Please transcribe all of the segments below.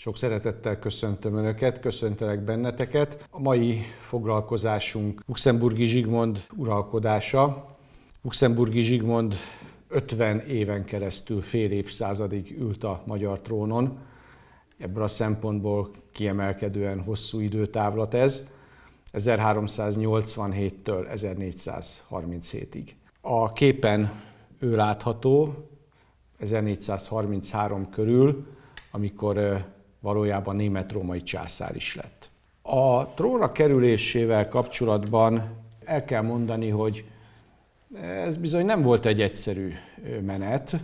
Sok szeretettel köszöntöm Önöket, köszöntelek benneteket. A mai foglalkozásunk Luxemburgi Zsigmond uralkodása. Luxemburgi Zsigmond 50 éven keresztül, fél évszázadig ült a magyar trónon. Ebből a szempontból kiemelkedően hosszú időtávlat ez, 1387-től 1437-ig. A képen ő látható, 1433 körül, amikor valójában német-római császár is lett. A trónra kerülésével kapcsolatban el kell mondani, hogy ez bizony nem volt egy egyszerű menet,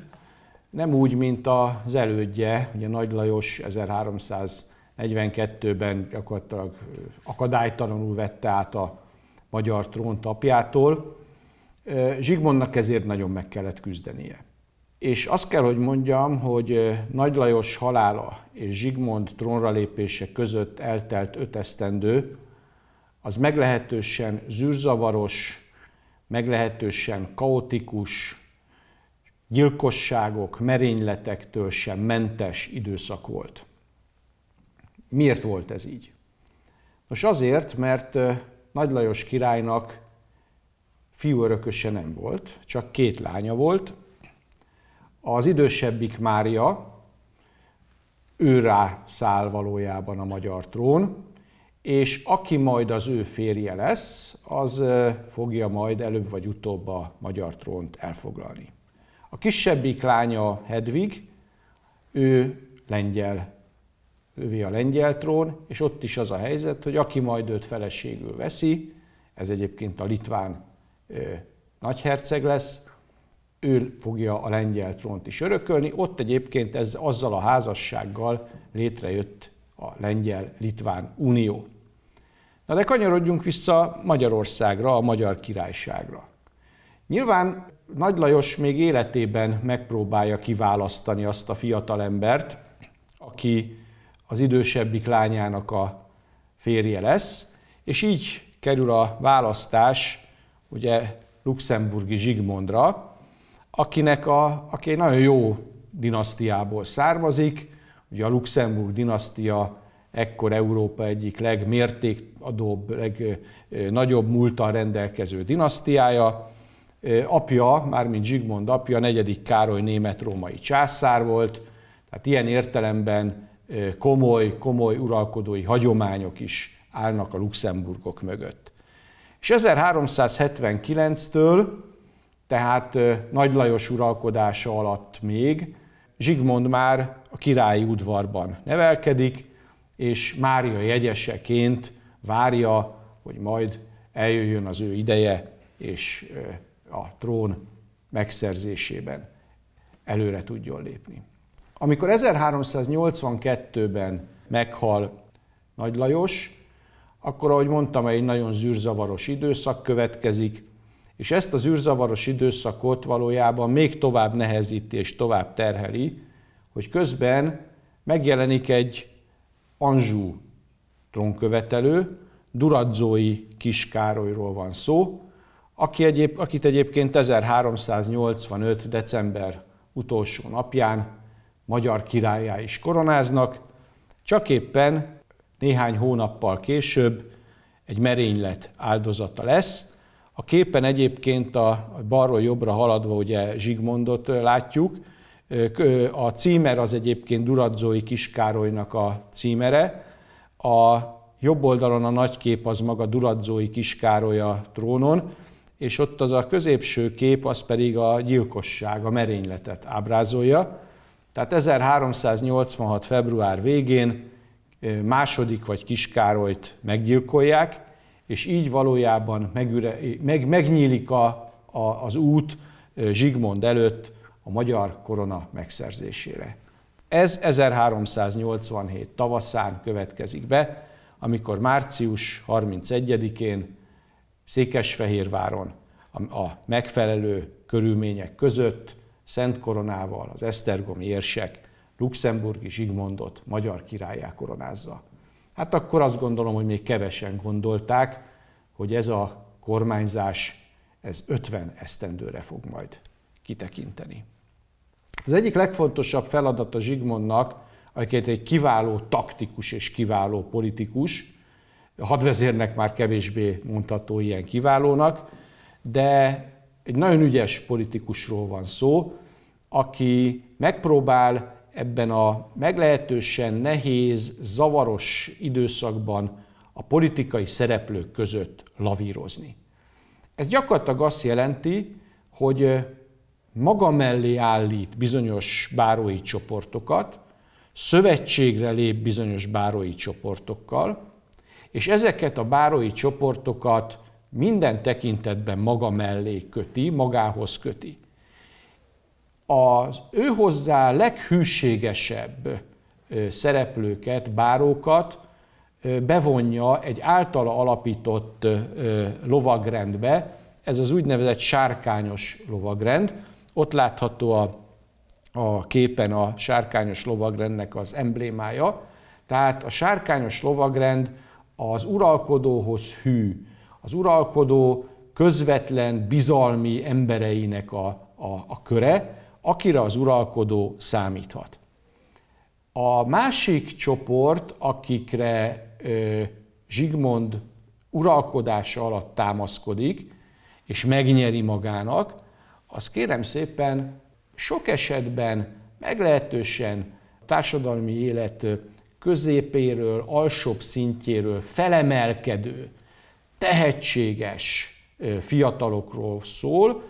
nem úgy, mint az elődje, ugye Nagy Lajos 1342-ben gyakorlatilag akadálytalanul vette át a magyar trónt apjától. Zsigmondnak ezért nagyon meg kellett küzdenie. És azt kell, hogy mondjam, hogy Nagy Lajos halála és Zsigmond trónra lépése között eltelt öt esztendő, az meglehetősen zűrzavaros, meglehetősen kaotikus, gyilkosságok, merényletektől sem mentes időszak volt. Miért volt ez így? Nos azért, mert Nagy Lajos királynak fiú örököse nem volt, csak két lánya volt, az idősebbik Mária, ő rá száll valójában a magyar trón, és aki majd az ő férje lesz, az fogja majd előbb vagy utóbb a magyar trónt elfoglalni. A kisebbik lánya Hedvig, ő lengyel, ővé a lengyel trón, és ott is az a helyzet, hogy aki majd őt feleségül veszi, ez egyébként a litván nagyherceg lesz, ő fogja a lengyel trónt is örökölni. Ott egyébként ez, azzal a házassággal létrejött a Lengyel-Litván Unió. Na de kanyarodjunk vissza Magyarországra, a Magyar Királyságra. Nyilván Nagy Lajos még életében megpróbálja kiválasztani azt a fiatal embert, aki az idősebbik lányának a férje lesz, és így kerül a választás ugye Luxemburgi Zsigmondra, akinek a, aki egy nagyon jó dinasztiából származik, ugye a Luxemburg dinasztia ekkor Európa egyik legmértékadóbb, legnagyobb múltal rendelkező dinasztiája. Apja, mármint Zsigmond apja, negyedik Károly német-római császár volt, tehát ilyen értelemben komoly, komoly uralkodói hagyományok is állnak a Luxemburgok mögött. És 1379-től tehát Nagy Lajos uralkodása alatt még. Zsigmond már a királyi udvarban nevelkedik, és Mária jegyeseként várja, hogy majd eljöjjön az ő ideje, és a trón megszerzésében előre tudjon lépni. Amikor 1382-ben meghal Nagy Lajos, akkor, ahogy mondtam, egy nagyon zűrzavaros időszak következik, és ezt az űrzavaros időszakot valójában még tovább nehezíti és tovább terheli, hogy közben megjelenik egy Anjou trónkövetelő, duradzói kiskárolyról van szó, aki egyéb, akit egyébként 1385. december utolsó napján magyar királyá is koronáznak, csak éppen néhány hónappal később egy merénylet áldozata lesz, a képen egyébként a balról jobbra haladva ugye Zsigmondot látjuk, a címer az egyébként Duradzói Kiskárolynak a címere, a jobb oldalon a nagy kép az maga Duradzói Kiskároly a trónon, és ott az a középső kép, az pedig a gyilkosság, a merényletet ábrázolja. Tehát 1386. február végén második vagy Kiskárolyt meggyilkolják, és így valójában megüre, meg, megnyílik a, a, az út Zsigmond előtt a magyar korona megszerzésére. Ez 1387 tavaszán következik be, amikor március 31-én Székesfehérváron a, a megfelelő körülmények között Szent Koronával az esztergomi érsek Luxemburgi Zsigmondot magyar királyá koronázza hát akkor azt gondolom, hogy még kevesen gondolták, hogy ez a kormányzás, ez 50 esztendőre fog majd kitekinteni. Az egyik legfontosabb feladat a Zsigmondnak, akiket egy kiváló taktikus és kiváló politikus, a hadvezérnek már kevésbé mondható ilyen kiválónak, de egy nagyon ügyes politikusról van szó, aki megpróbál ebben a meglehetősen nehéz, zavaros időszakban a politikai szereplők között lavírozni. Ez gyakorlatilag azt jelenti, hogy maga mellé állít bizonyos bárói csoportokat, szövetségre lép bizonyos bárói csoportokkal, és ezeket a bárói csoportokat minden tekintetben maga mellé köti, magához köti az ő hozzá leghűségesebb szereplőket, bárókat bevonja egy általa alapított lovagrendbe, ez az úgynevezett sárkányos lovagrend. Ott látható a, a képen a sárkányos lovagrendnek az emblémája. Tehát a sárkányos lovagrend az uralkodóhoz hű, az uralkodó közvetlen bizalmi embereinek a, a, a köre, akire az uralkodó számíthat. A másik csoport, akikre Zsigmond uralkodása alatt támaszkodik, és megnyeri magának, az kérem szépen sok esetben meglehetősen társadalmi élet középéről, alsóbb szintjéről felemelkedő, tehetséges fiatalokról szól,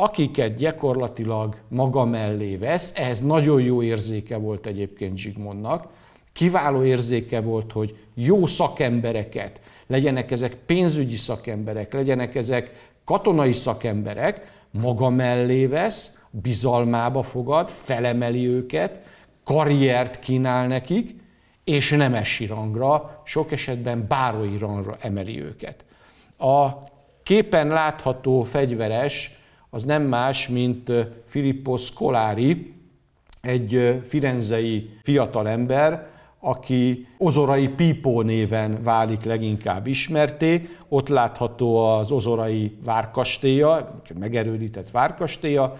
akiket gyakorlatilag maga mellé vesz, ehhez nagyon jó érzéke volt egyébként Zsigmondnak, kiváló érzéke volt, hogy jó szakembereket, legyenek ezek pénzügyi szakemberek, legyenek ezek katonai szakemberek, maga mellé vesz, bizalmába fogad, felemeli őket, karriert kínál nekik, és nemesi rangra, sok esetben bárói rangra emeli őket. A képen látható fegyveres az nem más, mint Filippo Scolari, egy firenzei fiatalember, aki Ozorai Pipó néven válik leginkább ismerté. Ott látható az Ozorai várkastélya, megerődített várkastélya.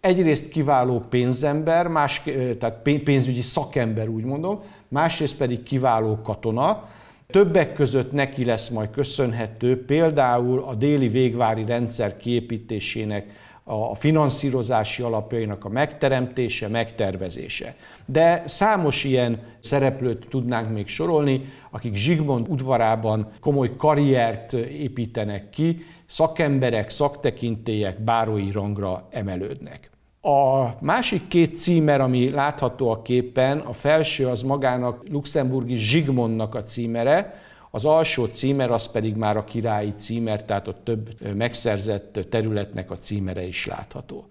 Egyrészt kiváló pénzember, más, tehát pénzügyi szakember úgy mondom, másrészt pedig kiváló katona, Többek között neki lesz majd köszönhető például a déli végvári rendszer kiépítésének a finanszírozási alapjainak a megteremtése, megtervezése. De számos ilyen szereplőt tudnánk még sorolni, akik Zsigmond udvarában komoly karriert építenek ki, szakemberek, szaktekintélyek bárói rangra emelődnek. A másik két címer, ami látható a képen, a felső az magának luxemburgi Zsigmondnak a címere, az alsó címer az pedig már a királyi címer, tehát ott több megszerzett területnek a címere is látható.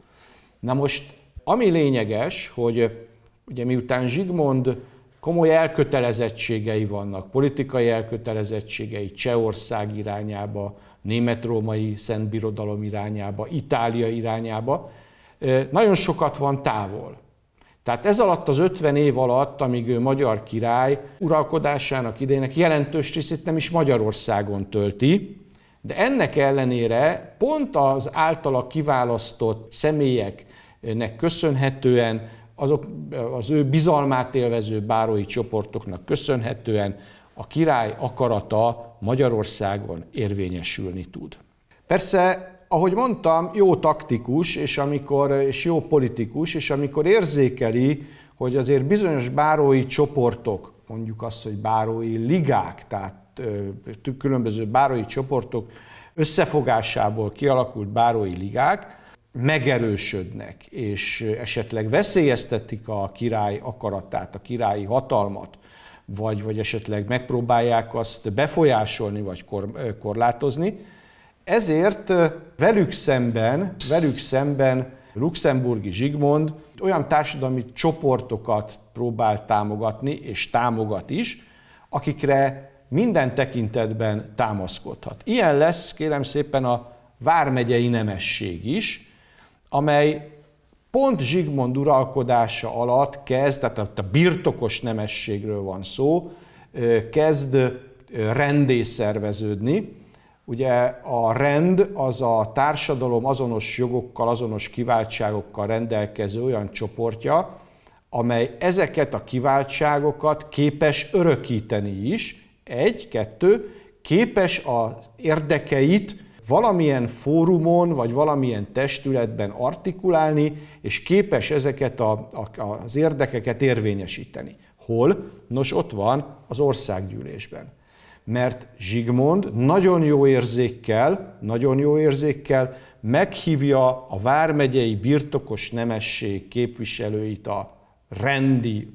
Na most, ami lényeges, hogy ugye miután Zsigmond komoly elkötelezettségei vannak, politikai elkötelezettségei Csehország irányába, német-római szentbirodalom irányába, Itália irányába, nagyon sokat van távol. Tehát ez alatt az 50 év alatt, amíg ő magyar király, uralkodásának idejének jelentős részét nem is Magyarországon tölti, de ennek ellenére pont az általa kiválasztott személyeknek köszönhetően, azok, az ő bizalmát élvező bárói csoportoknak köszönhetően a király akarata Magyarországon érvényesülni tud. Persze ahogy mondtam, jó taktikus, és, amikor, és jó politikus, és amikor érzékeli, hogy azért bizonyos bárói csoportok, mondjuk azt, hogy bárói ligák, tehát különböző bárói csoportok összefogásából kialakult bárói ligák, megerősödnek, és esetleg veszélyeztetik a király akaratát, a királyi hatalmat, vagy, vagy esetleg megpróbálják azt befolyásolni, vagy kor, korlátozni, ezért velük szemben, velük szemben Luxemburgi Zsigmond olyan társadalmi csoportokat próbál támogatni, és támogat is, akikre minden tekintetben támaszkodhat. Ilyen lesz, kérem szépen, a Vármegyei Nemesség is, amely pont Zsigmond uralkodása alatt kezd, tehát a birtokos nemességről van szó, kezd rendészerveződni, Ugye a rend az a társadalom azonos jogokkal, azonos kiváltságokkal rendelkező olyan csoportja, amely ezeket a kiváltságokat képes örökíteni is, egy, kettő, képes az érdekeit valamilyen fórumon vagy valamilyen testületben artikulálni, és képes ezeket a, a, az érdekeket érvényesíteni. Hol? Nos, ott van az országgyűlésben mert Zsigmond nagyon jó érzékkel, nagyon jó érzékkel meghívja a vármegyei birtokos nemesség képviselőit a rendi,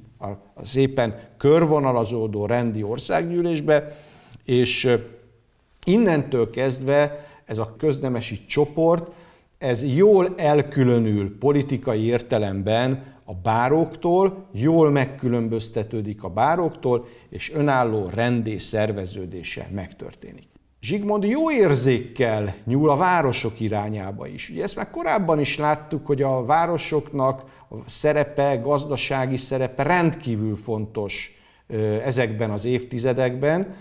az éppen körvonalazódó rendi országgyűlésbe, és innentől kezdve ez a köznemesi csoport, ez jól elkülönül politikai értelemben a bároktól jól megkülönböztetődik a bároktól és önálló rendé szerveződése megtörténik. Zsigmond jó érzékkel nyúl a városok irányába is. Ugye ezt már korábban is láttuk, hogy a városoknak a szerepe, gazdasági szerepe rendkívül fontos ezekben az évtizedekben,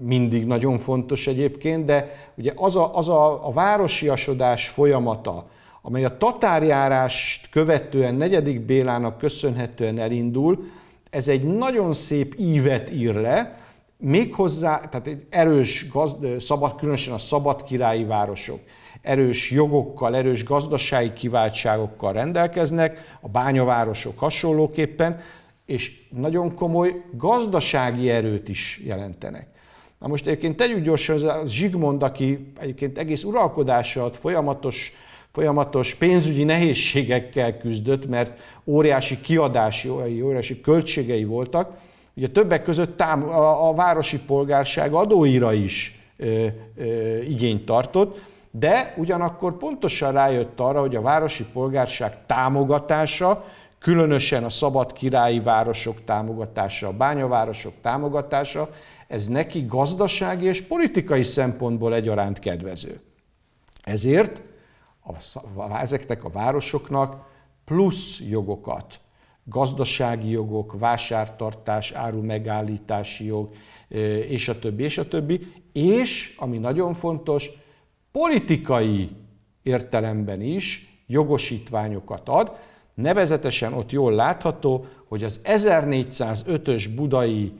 mindig nagyon fontos egyébként, de ugye az a, az a, a városiasodás folyamata, amely a tatárjárást követően negyedik Bélának köszönhetően elindul, ez egy nagyon szép ívet ír le, méghozzá, tehát egy erős, gazd, szabad, különösen a szabad királyi városok erős jogokkal, erős gazdasági kiváltságokkal rendelkeznek, a bányavárosok hasonlóképpen, és nagyon komoly gazdasági erőt is jelentenek. Na most egyébként tegyük gyorsan, az Zsigmond, aki egyébként egész uralkodása alatt folyamatos folyamatos pénzügyi nehézségekkel küzdött, mert óriási kiadási, óriási költségei voltak. Ugye többek között tám, a, a városi polgárság adóira is ö, ö, igényt tartott, de ugyanakkor pontosan rájött arra, hogy a városi polgárság támogatása, különösen a szabad királyi városok támogatása, a bányavárosok támogatása, ez neki gazdasági és politikai szempontból egyaránt kedvező. Ezért a, ezeknek a városoknak plusz jogokat, gazdasági jogok, vásártartás, áru megállítási jog, és a többi, és a többi. És, ami nagyon fontos, politikai értelemben is jogosítványokat ad, Nevezetesen ott jól látható, hogy az 1405-ös budai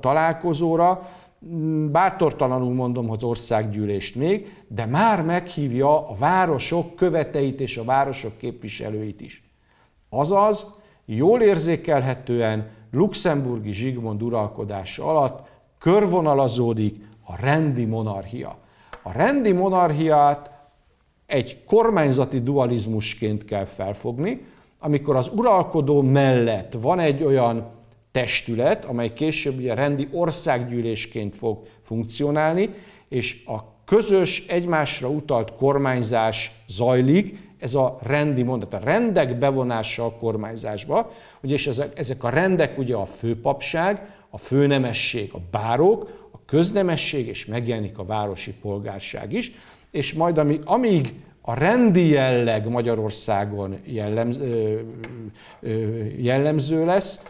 találkozóra Mm, bátortalanul mondom az országgyűlést még, de már meghívja a városok követeit és a városok képviselőit is. Azaz, jól érzékelhetően luxemburgi Zsigmond uralkodása alatt körvonalazódik a rendi monarchia. A rendi monarchiát egy kormányzati dualizmusként kell felfogni, amikor az uralkodó mellett van egy olyan testület, amely később ugye rendi országgyűlésként fog funkcionálni, és a közös egymásra utalt kormányzás zajlik, ez a rendi mondat, a rendek bevonása a kormányzásba, ugye, és ezek, ezek a rendek ugye a főpapság, a főnemesség, a bárók, a köznemesség, és megjelenik a városi polgárság is, és majd ami, amíg a rendi jelleg Magyarországon jellemző, jellemző lesz,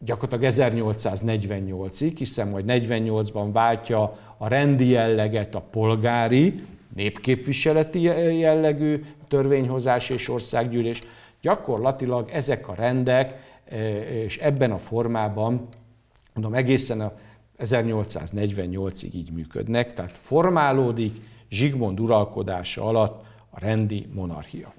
gyakorlatilag 1848-ig, hiszen majd 48-ban váltja a rendi jelleget a polgári, népképviseleti jellegű törvényhozás és országgyűlés. Gyakorlatilag ezek a rendek, e, és ebben a formában, mondom, egészen a 1848-ig így működnek, tehát formálódik Zsigmond uralkodása alatt a rendi monarchia.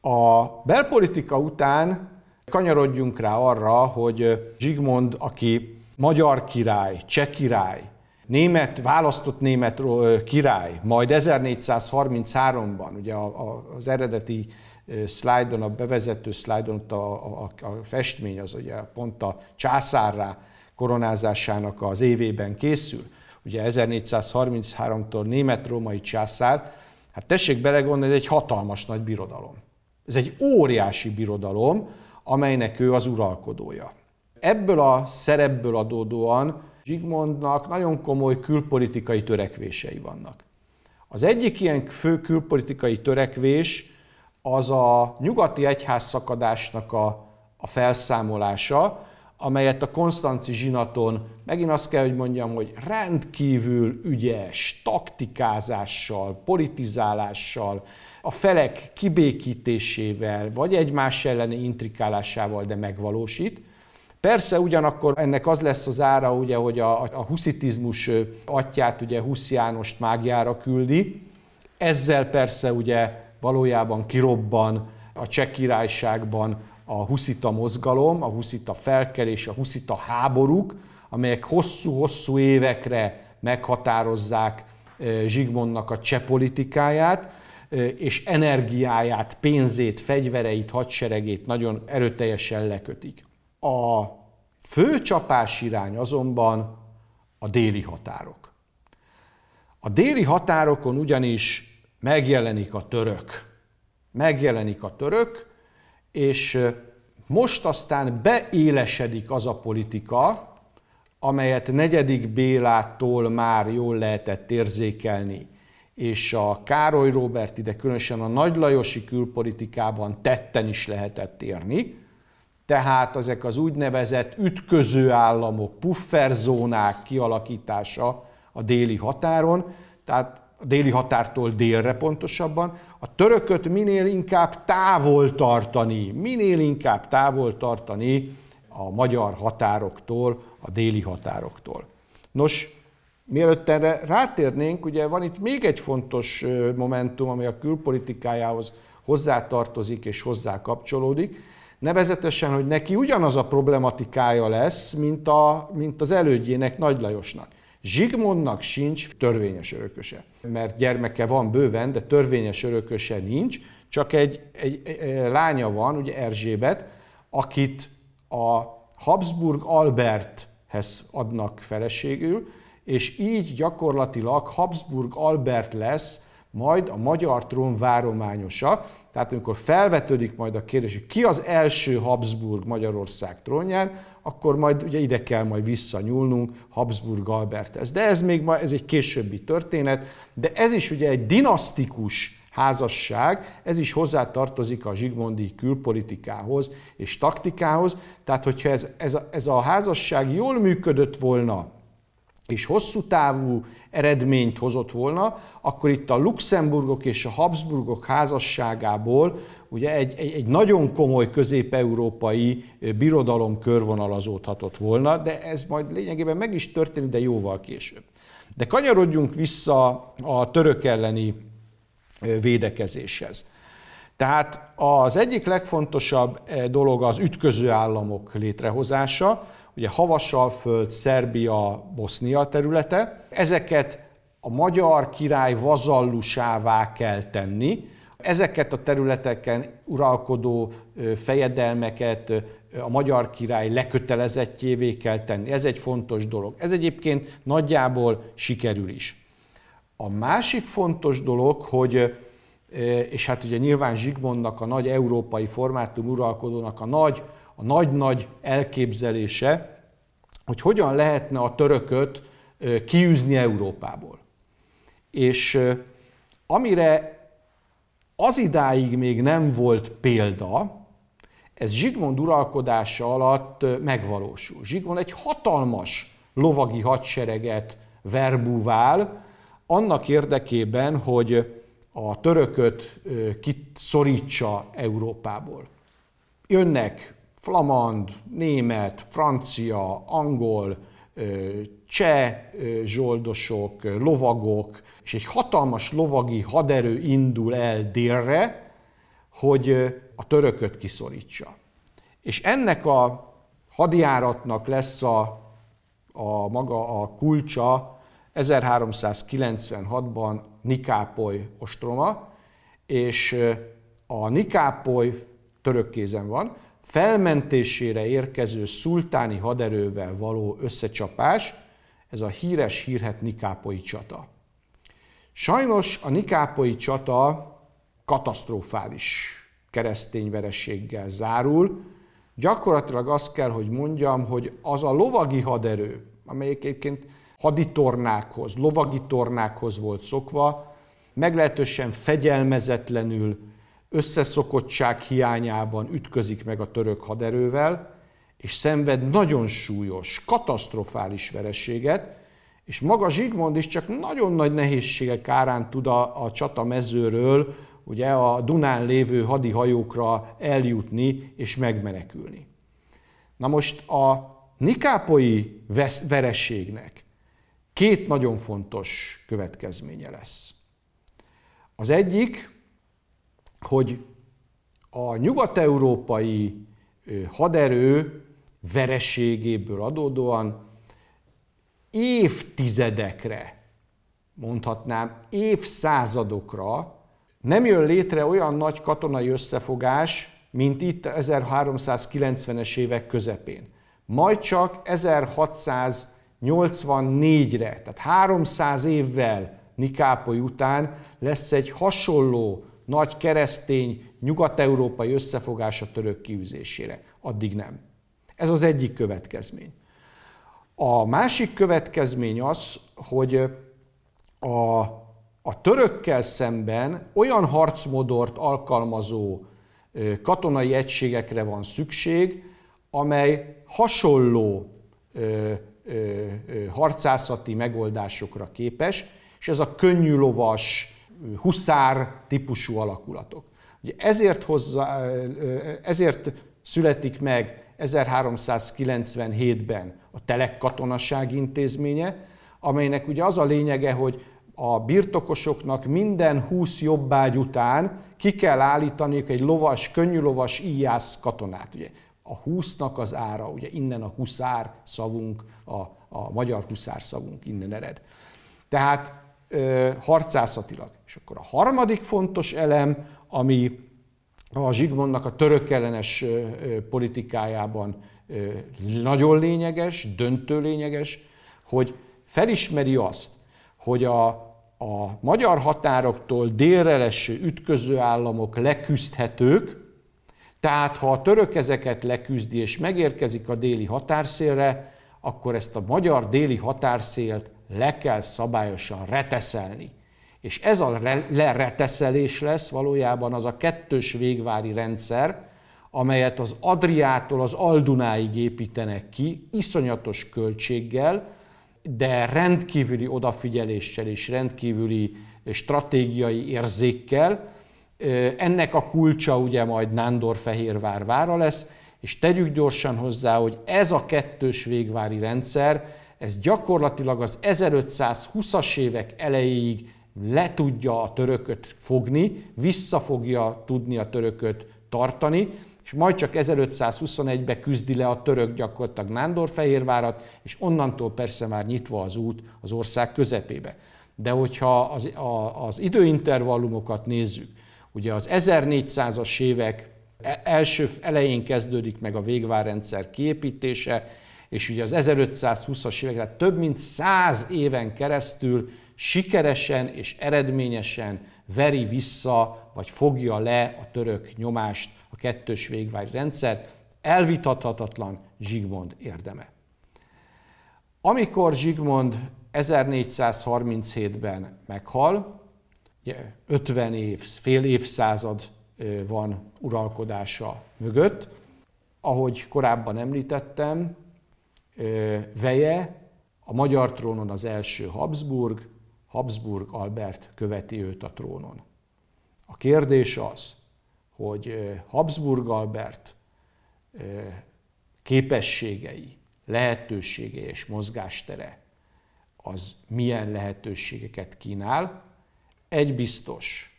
A belpolitika után Kanyarodjunk rá arra, hogy Zsigmond, aki magyar király, cseh király, német, választott német király, majd 1433-ban, ugye az eredeti szlájdon, a bevezető szlájdon, ott a, a, a festmény az ugye pont a császárrá koronázásának az évében készül, ugye 1433-tól német-római császár, hát tessék belegondolni, ez egy hatalmas nagy birodalom. Ez egy óriási birodalom, amelynek ő az uralkodója. Ebből a szerepből adódóan Zsigmondnak nagyon komoly külpolitikai törekvései vannak. Az egyik ilyen fő külpolitikai törekvés az a nyugati egyház szakadásnak a, a felszámolása, amelyet a Konstanci zsinaton, megint azt kell, hogy mondjam, hogy rendkívül ügyes, taktikázással, politizálással, a felek kibékítésével, vagy egymás elleni intrikálásával, de megvalósít. Persze ugyanakkor ennek az lesz az ára, ugye, hogy a, a huszitizmus atyát, ugye Husz Jánost mágiára küldi, ezzel persze ugye valójában kirobban a cseh királyságban a huszita mozgalom, a huszita felkelés, a huszita háborúk, amelyek hosszú-hosszú évekre meghatározzák Zsigmondnak a cseh politikáját, és energiáját, pénzét, fegyvereit, hadseregét nagyon erőteljesen lekötik. A fő csapás irány azonban a déli határok. A déli határokon ugyanis megjelenik a török. Megjelenik a török, és most aztán beélesedik az a politika, amelyet negyedik Bélától már jól lehetett érzékelni, és a Károly Roberti, de különösen a Nagy Lajosi külpolitikában tetten is lehetett érni, tehát ezek az úgynevezett ütköző államok, pufferzónák kialakítása a déli határon, tehát a déli határtól délre pontosabban, a törököt minél inkább távol tartani, minél inkább távol tartani a magyar határoktól, a déli határoktól. Nos, mielőtt erre rátérnénk, ugye van itt még egy fontos momentum, ami a külpolitikájához hozzátartozik és hozzá kapcsolódik, nevezetesen, hogy neki ugyanaz a problematikája lesz, mint, a, mint az elődjének Nagy Lajosnak. Zsigmondnak sincs törvényes örököse, mert gyermeke van bőven, de törvényes örököse nincs, csak egy, egy, egy lánya van, ugye Erzsébet, akit a Habsburg Alberthez adnak feleségül, és így gyakorlatilag Habsburg Albert lesz majd a magyar trón várományosa. Tehát amikor felvetődik majd a kérdés, hogy ki az első Habsburg Magyarország trónján, akkor majd ugye ide kell majd visszanyúlnunk, Habsburg Alberthez. De ez még ma, ez egy későbbi történet, de ez is ugye egy dinasztikus házasság, ez is hozzátartozik a zsigmondi külpolitikához és taktikához, tehát hogyha ez, ez, a, ez a házasság jól működött volna, és hosszú távú eredményt hozott volna, akkor itt a Luxemburgok és a Habsburgok házasságából ugye egy, egy, egy nagyon komoly közép-európai birodalom körvonalazódhatott volna, de ez majd lényegében meg is történik, de jóval később. De kanyarodjunk vissza a török elleni védekezéshez. Tehát az egyik legfontosabb e, dolog az ütköző államok létrehozása, ugye Havasalföld, Szerbia, Bosznia területe. Ezeket a magyar király vazallusává kell tenni, ezeket a területeken uralkodó fejedelmeket a magyar király lekötelezettjévé kell tenni. Ez egy fontos dolog. Ez egyébként nagyjából sikerül is. A másik fontos dolog, hogy és hát ugye nyilván Zsigmondnak, a nagy európai formátum uralkodónak a nagy, a nagy-nagy elképzelése, hogy hogyan lehetne a törököt kiűzni Európából. És amire az idáig még nem volt példa, ez Zsigmond uralkodása alatt megvalósul. Zsigmond egy hatalmas lovagi hadsereget verbúvál, annak érdekében, hogy a törököt kiszorítsa Európából. Jönnek flamand, német, francia, angol, cseh zsoldosok, lovagok, és egy hatalmas lovagi haderő indul el délre, hogy a törököt kiszorítsa. És ennek a hadjáratnak lesz a, a maga a kulcsa 1396-ban Nikápoly ostroma, és a Nikápoly török kézen van, felmentésére érkező szultáni haderővel való összecsapás, ez a híres hírhet Nikápoi csata. Sajnos a Nikápoi csata katasztrofális keresztény vereséggel zárul. Gyakorlatilag azt kell, hogy mondjam, hogy az a lovagi haderő, amelyik egyébként haditornákhoz, lovagi tornákhoz volt szokva, meglehetősen fegyelmezetlenül összeszokottság hiányában ütközik meg a török haderővel, és szenved nagyon súlyos, katasztrofális vereséget, és maga Zsigmond is csak nagyon nagy nehézségek árán tud a, a csata mezőről, ugye a Dunán lévő hadihajókra eljutni és megmenekülni. Na most a nikápoi vesz, vereségnek két nagyon fontos következménye lesz. Az egyik, hogy a nyugat-európai haderő vereségéből adódóan évtizedekre, mondhatnám évszázadokra nem jön létre olyan nagy katonai összefogás, mint itt 1390-es évek közepén. Majd csak 1684-re, tehát 300 évvel Nikápoly után lesz egy hasonló nagy keresztény, nyugat-európai összefogás a török kiűzésére. Addig nem. Ez az egyik következmény. A másik következmény az, hogy a, a törökkel szemben olyan harcmodort alkalmazó katonai egységekre van szükség, amely hasonló ö, ö, harcászati megoldásokra képes, és ez a könnyű lovas, huszár típusú alakulatok. Ugye ezért, hozzá, ezért születik meg 1397-ben a Telek Katonaság Intézménye, amelynek ugye az a lényege, hogy a birtokosoknak minden 20 jobbágy után ki kell állítaniuk egy lovas, könnyű lovas íjász katonát. Ugye a 20-nak az ára, ugye innen a huszár szavunk, a, a magyar huszár szavunk innen ered. Tehát harcászatilag. És akkor a harmadik fontos elem, ami a Zsigmondnak a török ellenes politikájában nagyon lényeges, döntő lényeges, hogy felismeri azt, hogy a, a magyar határoktól délre leső ütköző államok leküzdhetők, tehát ha a török ezeket leküzdi és megérkezik a déli határszélre, akkor ezt a magyar déli határszélt le kell szabályosan reteszelni. És ez a lereteszelés lesz valójában az a kettős végvári rendszer, amelyet az Adriától az Aldunáig építenek ki, iszonyatos költséggel, de rendkívüli odafigyeléssel és rendkívüli stratégiai érzékkel. Ennek a kulcsa ugye majd Nándorfehérvár vára lesz, és tegyük gyorsan hozzá, hogy ez a kettős végvári rendszer ez gyakorlatilag az 1520-as évek elejéig le tudja a törököt fogni, vissza fogja tudni a törököt tartani, és majd csak 1521-ben küzdi le a török gyakorlatilag Nándorfehérvárat, és onnantól persze már nyitva az út az ország közepébe. De hogyha az, a, az időintervallumokat nézzük, ugye az 1400-as évek e-, első elején kezdődik meg a végvárrendszer kiépítése, és ugye az 1520-as évek, tehát több mint 100 éven keresztül sikeresen és eredményesen veri vissza, vagy fogja le a török nyomást, a kettős végvágy rendszer elvitathatatlan Zsigmond érdeme. Amikor Zsigmond 1437-ben meghal, 50 év, fél évszázad van uralkodása mögött, ahogy korábban említettem, veje, a magyar trónon az első Habsburg, Habsburg Albert követi őt a trónon. A kérdés az, hogy Habsburg Albert képességei, lehetősége és mozgástere az milyen lehetőségeket kínál. Egy biztos,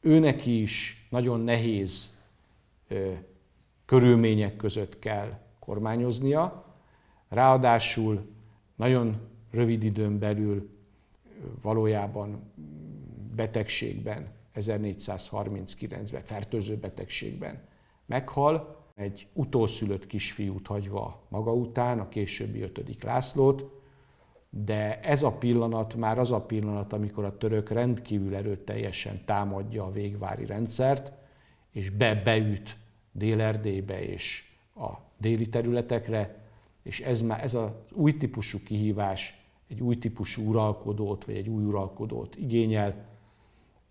őnek is nagyon nehéz körülmények között kell kormányoznia, Ráadásul nagyon rövid időn belül valójában betegségben, 1439-ben, fertőző betegségben meghal, egy utószülött kisfiút hagyva maga után, a későbbi ötödik Lászlót, de ez a pillanat már az a pillanat, amikor a török rendkívül erőteljesen támadja a végvári rendszert, és be beüt dél és a déli területekre, és ez, már, ez az új típusú kihívás egy új típusú uralkodót, vagy egy új uralkodót igényel,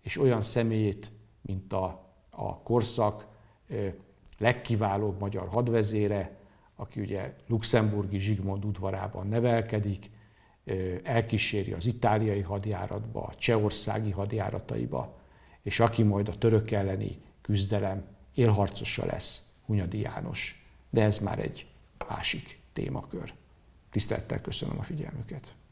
és olyan személyét, mint a, a korszak legkiválóbb magyar hadvezére, aki ugye luxemburgi Zsigmond udvarában nevelkedik, elkíséri az itáliai hadjáratba, a csehországi hadjárataiba, és aki majd a török elleni küzdelem élharcosa lesz, Hunyadi János. De ez már egy másik témakör. Tisztelettel köszönöm a figyelmüket.